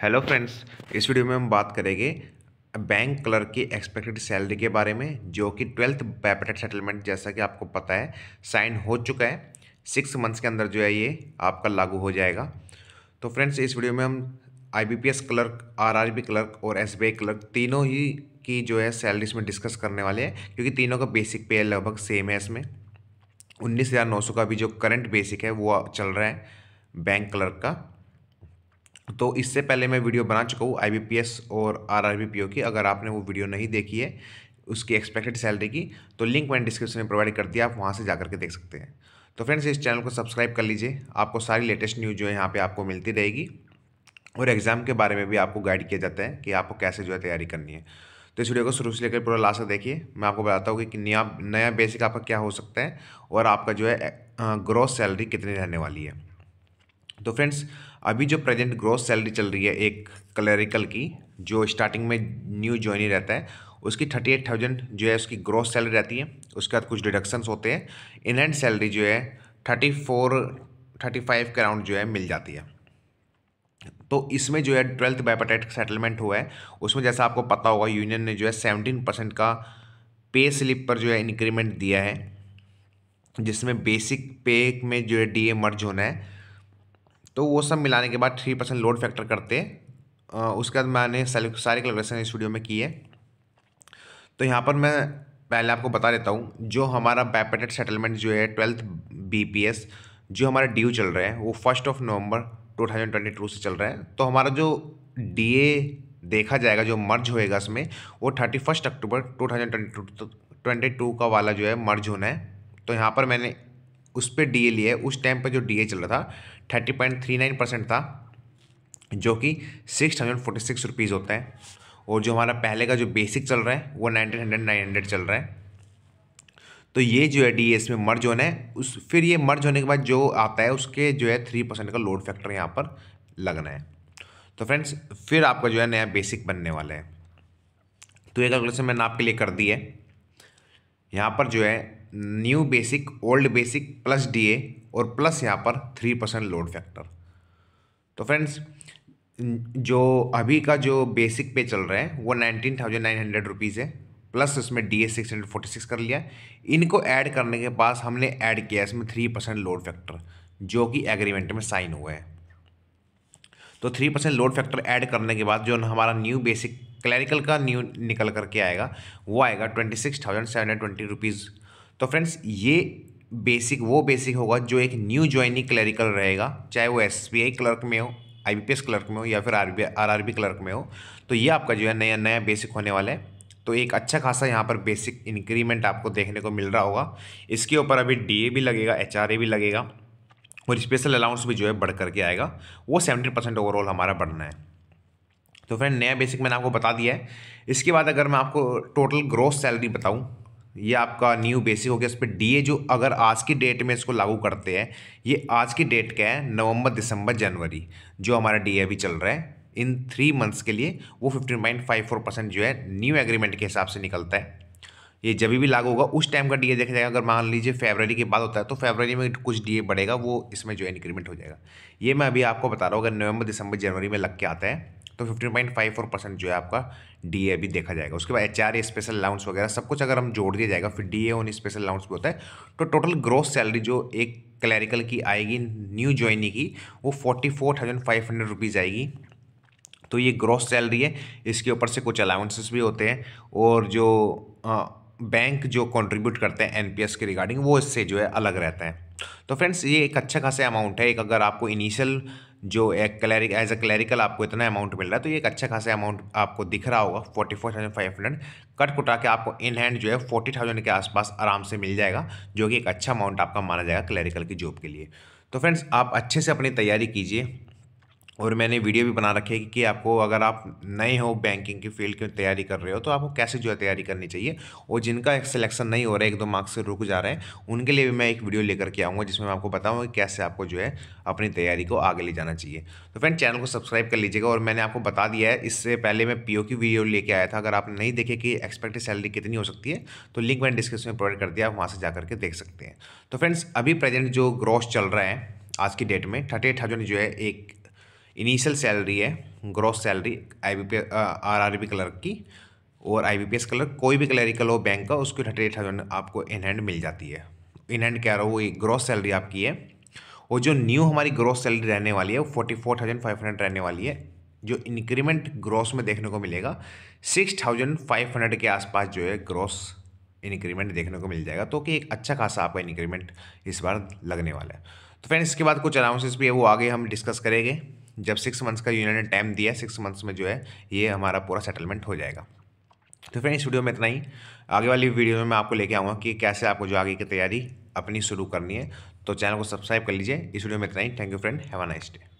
hello friends इस video में हम बात करेंगे बैंक क्लर्क की एक्सपेक्टेड सैलरी के बारे में जो कि ट्वेल्थ पैपेटेड सेटलमेंट जैसा कि आपको पता है साइन हो चुका है सिक्स मंथ्स के अंदर जो है ये आपका लागू हो जाएगा तो फ्रेंड्स इस वीडियो में हम आईबीपीएस क्लर्क आरआरबी क्लर्क और एसबीआई क्लर्क तीनों ही की जो है सैलरी इसमें डिस्कस करने वाले हैं क्योंकि तीनों का बेसिक पे लगभग सेम है इसमें उन्नीस हज़ार नौ सौ का भी जो करंट बेसिक है वो चल रहा है बैंक क्लर्क का तो इससे पहले मैं वीडियो बना चुका हूँ आई और आर की अगर आपने वो वीडियो नहीं देखी है उसकी एक्सपेक्टेड सैलरी की तो लिंक मैंने डिस्क्रिप्शन में प्रोवाइड कर दिया आप वहाँ से जाकर के देख सकते हैं तो फ्रेंड्स इस चैनल को सब्सक्राइब कर लीजिए आपको सारी लेटेस्ट न्यूज़ जो है यहाँ पे आपको मिलती रहेगी और एग्ज़ाम के बारे में भी आपको गाइड किया जाता है कि आपको कैसे जो है तैयारी करनी है तो इस वीडियो को शुरू से लेकर पूरा लास्ट देखिए मैं आपको बताता हूँ कि नया नया बेसिक आपका क्या हो सकता है और आपका जो है ग्रोथ सैलरी कितनी रहने वाली है तो फ्रेंड्स अभी जो प्रेजेंट ग्रोथ सैलरी चल रही है एक क्लरिकल की जो स्टार्टिंग में न्यू ज्वाइनी रहता है उसकी थर्टी एट थाउजेंड जो है उसकी ग्रोथ सैलरी रहती है उसके बाद कुछ डिडक्शंस होते हैं इन हैंड सैलरी जो है थर्टी फोर थर्टी फाइव के अराउंड जो है मिल जाती है तो इसमें जो है ट्वेल्थ बायोपेटेट सेटलमेंट हुआ है उसमें जैसा आपको पता होगा यूनियन ने जो है सेवनटीन परसेंट का पे स्लिप पर जो है इंक्रीमेंट दिया है जिसमें बेसिक पे में जो है ए मर्ज होना है तो वो सब मिलाने के बाद थ्री परसेंट लोड फैक्टर करते उसके बाद मैंने सारे कैलकुलेशन स्टूडियो में किए तो यहाँ पर मैं पहले आपको बता देता हूँ जो हमारा बैपेटेड सेटलमेंट जो है ट्वेल्थ बी जो हमारा ड्यू चल रहा है वो फर्स्ट ऑफ नवंबर 2022 से चल रहा है तो हमारा जो डी देखा जाएगा जो मर्ज होएगा इसमें वो thirty first October two thousand two का वाला जो है मर्ज होना है तो यहाँ पर मैंने उस पर डी ए लिया है उस टाइम पर जो डी ए चल रहा था thirty point three nine percent था जो कि six thousand forty six rupees होता है और जो हमारा पहले का जो बेसिक चल रहा है वो नाइनटीन हंड्रेड नाइन हंड्रेड चल रहा है तो ये जो है डी एस में मर्ज होना है उस फिर ये मर्ज होने के बाद जो आता है उसके जो है थ्री परसेंट का लोड फैक्टर यहाँ पर लगना है तो फ्रेंड्स फिर आपका जो है नया बेसिक बनने वाला है तो ये कैलकुलेशन मैंने आपके लिए कर दी है यहाँ पर जो है new basic old basic plus D A और प्लस यहाँ पर थ्री परसेंट लोड फैक्टर तो फ्रेंड्स जो अभी का जो बेसिक पे चल रहा है वो nineteen thousand nine hundred rupees है प्लस इसमें D S six hundred forty six कर लिया इनको ऐड करने के बाद हमने ऐड किया इसमें थ्री परसेंट लोड फैक्टर जो कि एग्रीमेंट में साइन हुआ है तो three percent load factor add करने के बाद जो हमारा न्यू बेसिक क्लैरिकल का न्यू निकल करके आएगा वो आएगा twenty six thousand seven hundred twenty rupees तो फ्रेंड्स ये बेसिक वो बेसिक होगा जो एक न्यू ज्वाइनिंग क्लरिकल रहेगा चाहे वो एस क्लर्क में हो आई क्लर्क में हो या फिर आर बी क्लर्क में हो तो ये आपका जो है नया नया बेसिक होने वाला है तो एक अच्छा खासा यहाँ पर बेसिक इंक्रीमेंट आपको देखने को मिल रहा होगा इसके ऊपर अभी डी भी लगेगा एच भी लगेगा और स्पेशल अलाउंस भी जो है बढ़ करके आएगा वो सेवेंटी परसेंट ओवरऑल हमारा बढ़ना है तो फ्रेंड नया बेसिक मैंने आपको बता दिया है इसके बाद अगर मैं आपको टोटल ग्रोथ सैलरी बताऊँ ये आपका न्यू बेसिक हो गया इस पर डी जो अगर आज की डेट में इसको लागू करते हैं ये आज की डेट का है नवंबर दिसंबर जनवरी जो हमारा ए अभी चल रहा है इन थ्री मंथ्स के लिए वो fifteen point five four percent जो है न्यू एग्रीमेंट के हिसाब से निकलता है ये जब भी लागू होगा उस टाइम का डी देखा जाएगा अगर मान लीजिए फेबररी के बाद होता है तो फेबररी में कुछ डी बढ़ेगा वो इसमें जो है इंक्रीमेंट हो जाएगा ये मैं अभी आपको बता रहा हूँ अगर नवंबर दिसंबर जनवरी में लग के आता है तो फिफ्टीन परसेंट जो है आपका डी भी देखा जाएगा उसके बाद एच स्पेशल अलाउंस वगैरह सब कुछ अगर हम जोड़ दिया जाएगा फिर डी ऑन स्पेशल अलाउंस भी होता है तो टोटल ग्रोथ सैलरी जो एक क्लैरिकल की आएगी न्यू ज्वाइनी की वो forty four thousand five hundred rupees आएगी तो ये ग्रॉस सैलरी है इसके ऊपर से कुछ अलाउंसेस भी होते हैं और जो आ, बैंक जो कंट्रीब्यूट करते हैं एनपीएस के रिगार्डिंग वो इससे जो है अलग रहते हैं तो फ्रेंड्स ये एक अच्छा खासा अमाउंट है एक अगर आपको इनिशियल जो एक क्लैरिक एज ए क्लैरिकल आपको इतना अमाउंट मिल रहा है तो ये एक अच्छा खासा अमाउंट आपको दिख रहा होगा forty four thousand five hundred cut कुटा के आपको इन हैंड जो है फोर्टी थाउजेंड के आसपास आराम से मिल जाएगा जो कि एक अच्छा अमाउंट आपका माना जाएगा क्लैरिकल की जॉब के लिए तो फ्रेंड्स आप अच्छे से अपनी तैयारी कीजिए और मैंने वीडियो भी बना रखी है कि, आपको अगर आप नए हो बैंकिंग की फील्ड की तैयारी कर रहे हो तो आपको कैसे जो है तैयारी करनी चाहिए और जिनका सिलेक्शन नहीं हो रहा है एक दो मार्क्स से रुक जा रहे हैं उनके लिए भी मैं एक वीडियो लेकर के आऊँगा जिसमें मैं आपको बताऊँगा कि कैसे आपको जो है अपनी तैयारी को आगे ले जाना चाहिए तो फ्रेंड चैनल को सब्सक्राइब कर लीजिएगा और मैंने आपको बता दिया है इससे पहले मैं पी की वीडियो लेके आया था अगर आप नहीं देखे कि एक्सपेक्टेड सैलरी कितनी हो सकती है तो लिंक मैंने डिस्क्रिप्शन में प्रोवाइड कर दिया आप वहाँ से जा करके देख सकते हैं तो फ्रेंड्स अभी प्रेजेंट जो ग्रॉस चल रहा है आज की डेट में थर्टी एट थाउजेंड जो है एक इनिशियल सैलरी है gross salary I B P R R B clerk की और I B P S clerk कोई भी क्लरिकल हो बैंक का उसकी थर्टी एट थाउजेंड आपको इन हैंड मिल जाती है इन हैंड क्या रहा वो ग्रॉस सैलरी आपकी है और जो न्यू हमारी ग्रॉस सैलरी रहने वाली है वो forty four thousand five hundred रहने वाली है जो इंक्रीमेंट ग्रॉस में देखने को मिलेगा सिक्स थाउजेंड फाइव हंड्रेड के आसपास जो है ग्रॉस इंक्रीमेंट देखने को मिल जाएगा तो कि एक अच्छा खासा आपका इंक्रीमेंट इस बार लगने वाला है तो फ्रेंड्स इसके बाद कुछ अनाउंसेस भी है वो आगे हम डिस्कस करेंगे जब सिक्स मंथ्स का यूनियन ने टाइम दिया सिक्स मंथ्स में जो है ये हमारा पूरा सेटलमेंट हो जाएगा तो फ्रेंड इस वीडियो में इतना ही आगे वाली वीडियो में मैं आपको लेके आऊँगा कि कैसे आपको जो आगे की तैयारी अपनी शुरू करनी है तो चैनल को सब्सक्राइब कर लीजिए इस वीडियो में इतना ही thank you friend have a nice day